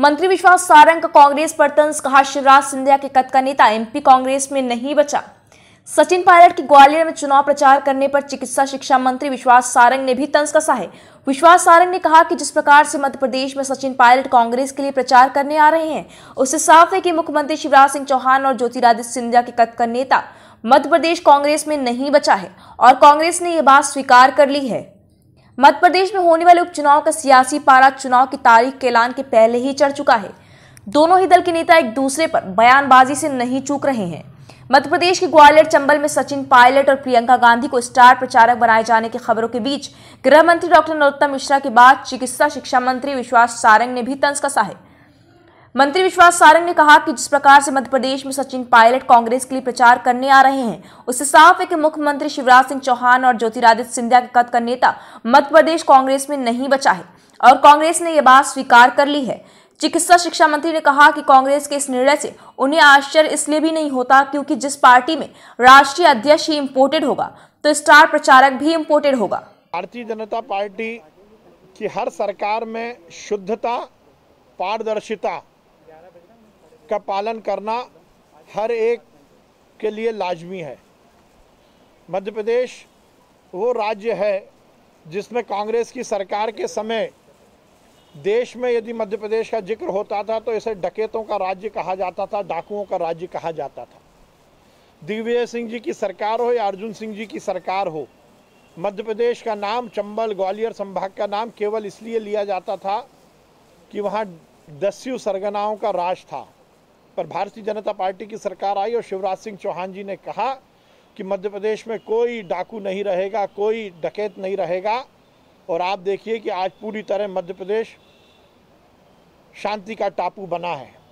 मंत्री विश्वास सारंग का कांग्रेस पर तंज कहा शिवराज सिंधिया के कद का नेता एमपी कांग्रेस में नहीं बचा सचिन पायलट के ग्वालियर में चुनाव प्रचार करने पर चिकित्सा शिक्षा मंत्री विश्वास सारंग ने भी तंज कसा है विश्वास सारंग ने कहा कि जिस प्रकार से मध्य प्रदेश में सचिन पायलट कांग्रेस के लिए प्रचार करने आ रहे हैं उससे साफ है कि मुख्यमंत्री शिवराज सिंह चौहान और ज्योतिरादित्य सिंधिया के कद का नेता मध्य प्रदेश कांग्रेस में नहीं बचा है और कांग्रेस ने यह बात स्वीकार कर ली है मध्य प्रदेश में होने वाले उपचुनाव का सियासी पारा चुनाव की तारीख के ऐलान के पहले ही चढ़ चुका है दोनों ही दल के नेता एक दूसरे पर बयानबाजी से नहीं चूक रहे हैं मध्य प्रदेश के ग्वालियर चंबल में सचिन पायलट और प्रियंका गांधी को स्टार प्रचारक बनाए जाने की खबरों के बीच गृह मंत्री डॉक्टर नरोत्तम मिश्रा के बाद चिकित्सा शिक्षा मंत्री विश्वास सारंग ने भी तंज कसा है मंत्री विश्वास सारंग ने कहा कि जिस प्रकार से मध्य प्रदेश में सचिन पायलट कांग्रेस के लिए प्रचार करने आ रहे हैं उससे साफ है कि मुख्यमंत्री शिवराज सिंह चौहान और ज्योतिरादित्य सिंधिया के कद का नेता मध्य प्रदेश कांग्रेस में नहीं बचा है और कांग्रेस ने यह बात स्वीकार कर ली है चिकित्सा शिक्षा मंत्री ने कहा कि कांग्रेस के इस निर्णय से उन्हें आश्चर्य इसलिए भी नहीं होता क्योंकि जिस पार्टी में राष्ट्रीय अध्यक्ष ही इम्पोर्टेड होगा तो स्टार प्रचारक भी इम्पोर्टेड होगा भारतीय जनता पार्टी की हर सरकार में शुद्धता पारदर्शिता का पालन करना हर एक के लिए लाजमी है मध्य प्रदेश वो राज्य है जिसमें कांग्रेस की सरकार के समय देश में यदि मध्य प्रदेश का जिक्र होता था तो इसे डकैतों का राज्य कहा जाता था डाकुओं का राज्य कहा जाता था दिग्विजय सिंह जी की सरकार हो या अर्जुन सिंह जी की सरकार हो मध्य प्रदेश का नाम चंबल ग्वालियर संभाग का नाम केवल इसलिए लिया जाता था कि वहाँ दस्यु सरगनाओं का राज था पर भारतीय जनता पार्टी की सरकार आई और शिवराज सिंह चौहान जी ने कहा कि मध्य प्रदेश में कोई डाकू नहीं रहेगा कोई डकैत नहीं रहेगा और आप देखिए कि आज पूरी तरह मध्य प्रदेश शांति का टापू बना है